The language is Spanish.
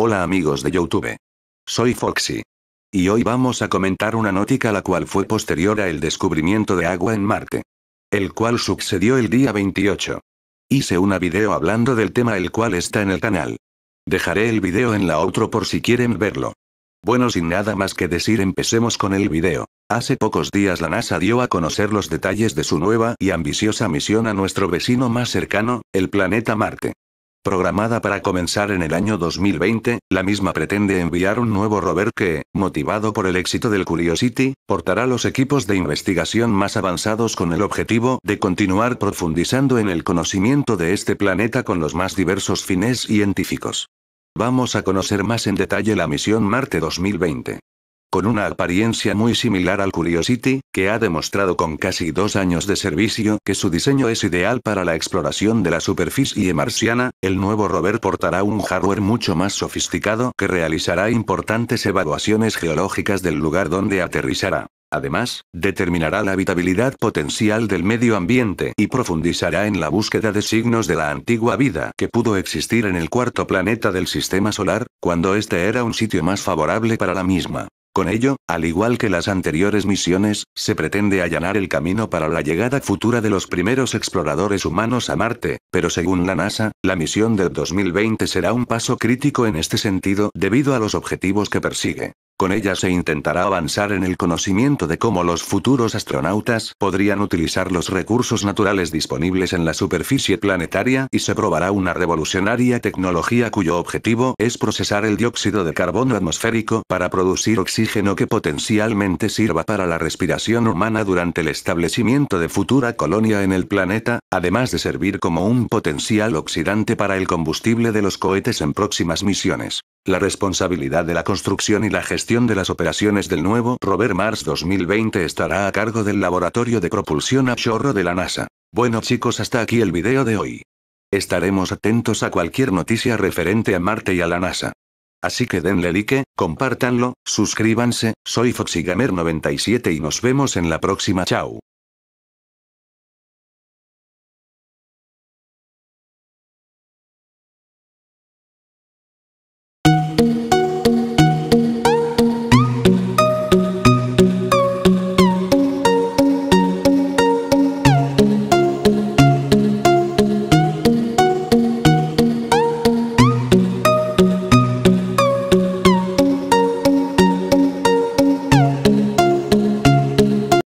Hola amigos de Youtube. Soy Foxy. Y hoy vamos a comentar una notica la cual fue posterior a el descubrimiento de agua en Marte. El cual sucedió el día 28. Hice una video hablando del tema el cual está en el canal. Dejaré el video en la otro por si quieren verlo. Bueno sin nada más que decir empecemos con el video. Hace pocos días la NASA dio a conocer los detalles de su nueva y ambiciosa misión a nuestro vecino más cercano, el planeta Marte programada para comenzar en el año 2020, la misma pretende enviar un nuevo rover que, motivado por el éxito del Curiosity, portará los equipos de investigación más avanzados con el objetivo de continuar profundizando en el conocimiento de este planeta con los más diversos fines científicos. Vamos a conocer más en detalle la misión Marte 2020. Con una apariencia muy similar al Curiosity, que ha demostrado con casi dos años de servicio que su diseño es ideal para la exploración de la superficie marciana, el nuevo rover portará un hardware mucho más sofisticado que realizará importantes evaluaciones geológicas del lugar donde aterrizará. Además, determinará la habitabilidad potencial del medio ambiente y profundizará en la búsqueda de signos de la antigua vida que pudo existir en el cuarto planeta del sistema solar, cuando este era un sitio más favorable para la misma. Con ello, al igual que las anteriores misiones, se pretende allanar el camino para la llegada futura de los primeros exploradores humanos a Marte, pero según la NASA, la misión del 2020 será un paso crítico en este sentido debido a los objetivos que persigue. Con ella se intentará avanzar en el conocimiento de cómo los futuros astronautas podrían utilizar los recursos naturales disponibles en la superficie planetaria y se probará una revolucionaria tecnología cuyo objetivo es procesar el dióxido de carbono atmosférico para producir oxígeno que potencialmente sirva para la respiración humana durante el establecimiento de futura colonia en el planeta, además de servir como un potencial oxidante para el combustible de los cohetes en próximas misiones. La responsabilidad de la construcción y la gestión de las operaciones del nuevo Robert Mars 2020 estará a cargo del Laboratorio de Propulsión a Chorro de la NASA. Bueno chicos, hasta aquí el video de hoy. Estaremos atentos a cualquier noticia referente a Marte y a la NASA. Así que denle like, compártanlo, suscríbanse, soy FoxyGamer97 y nos vemos en la próxima chao.